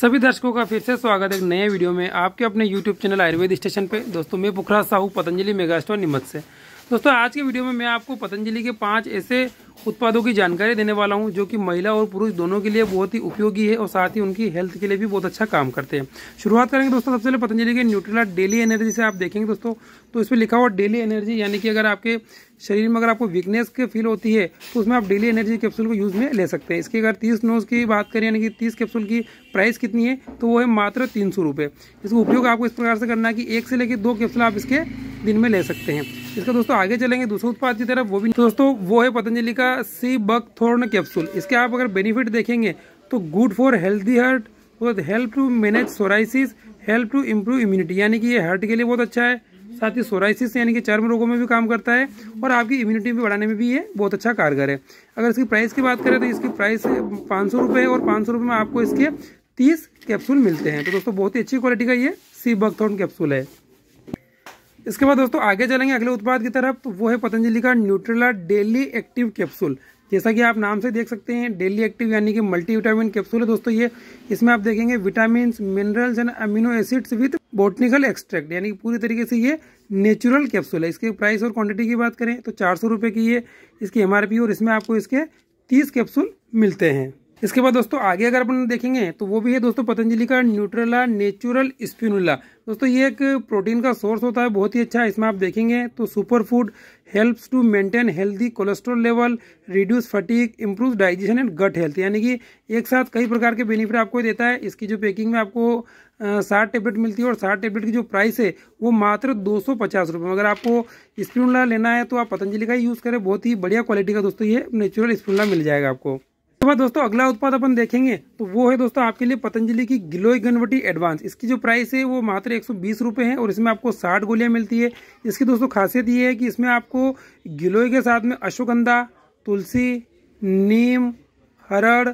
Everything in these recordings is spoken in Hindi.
सभी दर्शकों का फिर से स्वागत है एक नए वीडियो में आपके अपने यूट्यूब चैनल आयुर्वेद स्टेशन पे दोस्तों मैं पुखराज साहू पतंजलि मेगा स्टोर निमत से दोस्तों आज के वीडियो में मैं आपको पतंजलि के पांच ऐसे उत्पादों की जानकारी देने वाला हूं जो कि महिला और पुरुष दोनों के लिए बहुत ही उपयोगी है और साथ ही उनकी हेल्थ के लिए भी बहुत अच्छा काम करते हैं शुरुआत करेंगे दोस्तों सबसे पहले पतंजलि के न्यूट्रिला डेली एनर्जी से आप देखेंगे दोस्तों तो इसमें लिखा हुआ डेली एनर्जी यानी कि अगर आपके शरीर में अगर आपको वीकनेस के फील होती है तो उसमें आप डेली एनर्जी कैप्सूल को यूज़ में ले सकते हैं इसकी अगर तीस नोज की बात करें यानी कि तीस कैप्सूल की प्राइस कितनी है तो वो है मात्र तीन सौ रुपये इसका उपयोग आपको इस प्रकार से करना है कि एक से लेकर दो कैप्सूल आप इसके दिन में ले सकते हैं इसका दोस्तों आगे चलेंगे दूसरे उत्पाद की तरफ वो भी तो दोस्तों वो है पतंजलि का सी बक थोर्न कैप्सूल इसके आप अगर बेनिफिट देखेंगे तो गुड फॉर हेल्थी हार्ट और help to manage psoriasis help to improve immunity यानी कि ये हार्ट के लिए बहुत अच्छा है साथ ही सोराइसिस यानी कि चर्म रोगों में भी काम करता है और आपकी इम्यूनिटी भी बढ़ाने में भी ये बहुत अच्छा कारगर है अगर इसकी प्राइस की बात करें तो इसकी प्राइस पाँच सौ रुपये और पाँच सौ रुपये में आपको इसके तीस कैप्सूल मिलते हैं तो दोस्तों बहुत ही अच्छी क्वालिटी का ये सी बकथोन कैप्सूल है इसके बाद दोस्तों आगे चलेंगे अगले उत्पाद की तरफ तो वो है पतंजलि का न्यूट्रेला डेली एक्टिव कैप्सूल जैसा कि आप नाम से देख सकते हैं डेली एक्टिव यानी कि मल्टी विटामिन कैप्सूल है दोस्तों ये इसमें आप देखेंगे vitamin minerals and amino acids with botanical extract यानी कि पूरी तरीके से ये नेचुरल कैप्सूल है इसके प्राइस और क्वांटिटी की बात करें तो चार सौ की ये इसकी एमआरपी और इसमें आपको इसके तीस कैप्सूल मिलते हैं इसके बाद दोस्तों आगे अगर अपन देखेंगे तो वो भी है दोस्तों पतंजलि का न्यूट्रेला नेचुरल स्पिनुला दोस्तों ये एक प्रोटीन का सोर्स होता है बहुत ही अच्छा इसमें आप देखेंगे तो super food helps to maintain healthy cholesterol level reduce fatigue improve digestion and gut health यानी कि एक साथ कई प्रकार के बेनिफिट आपको देता है इसकी जो पैकिंग में आपको साठ टेबलेट मिलती है और साठ टेबलेट की जो प्राइस है वो मात्र दो सौ पचास रुपये अगर आपको स्पिनुला लेना है तो आप पतंजलि का यूज़ करें बहुत ही बढ़िया क्वालिटी का दोस्तों ये नेचुरल स्पिनुला मिल जाएगा आपको तो बाद दोस्तों अगला उत्पाद अपन देखेंगे तो वो है दोस्तों आपके लिए पतंजलि की गिलोई गनवटी एडवांस इसकी जो प्राइस है वो मात्र एक सौ है और इसमें आपको साठ गोलियां मिलती है इसकी दोस्तों खासियत ये है कि इसमें आपको गिलोय के साथ में अश्वगंधा तुलसी नीम हरड़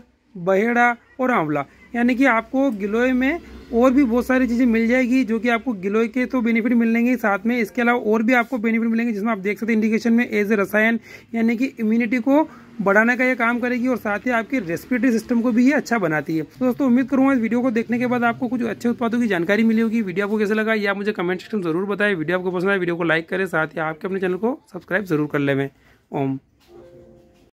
बहेड़ा और आंवला यानी कि आपको गिलोय में और भी बहुत सारी चीज़ें मिल जाएगी जो कि आपको गिलोय के तो बेनिफिट मिलेंगे साथ में इसके अलावा और भी आपको बेनिफिट मिलेंगे जिसमें आप देख सकते हैं इंडिकेशन में एज ए रसायन यानी कि इम्यूनिटी को बढ़ाने का ये काम करेगी और साथ ही आपके रेस्पिरेटरी सिस्टम को भी ये अच्छा बनाती है तो दोस्तों उम्मीद करूंगा इस वीडियो को देखने के बाद आपको कुछ अच्छे उत्पादों की जानकारी मिली होगी वीडियो आपको कैसे लगा या आप मुझे कमेंट सेक्शन जरूर बताएं वीडियो आपको पसंद आए वीडियो को लाइक करें साथ ही आपके अपने चैनल को सब्सक्राइब जरूर कर लेवें ओम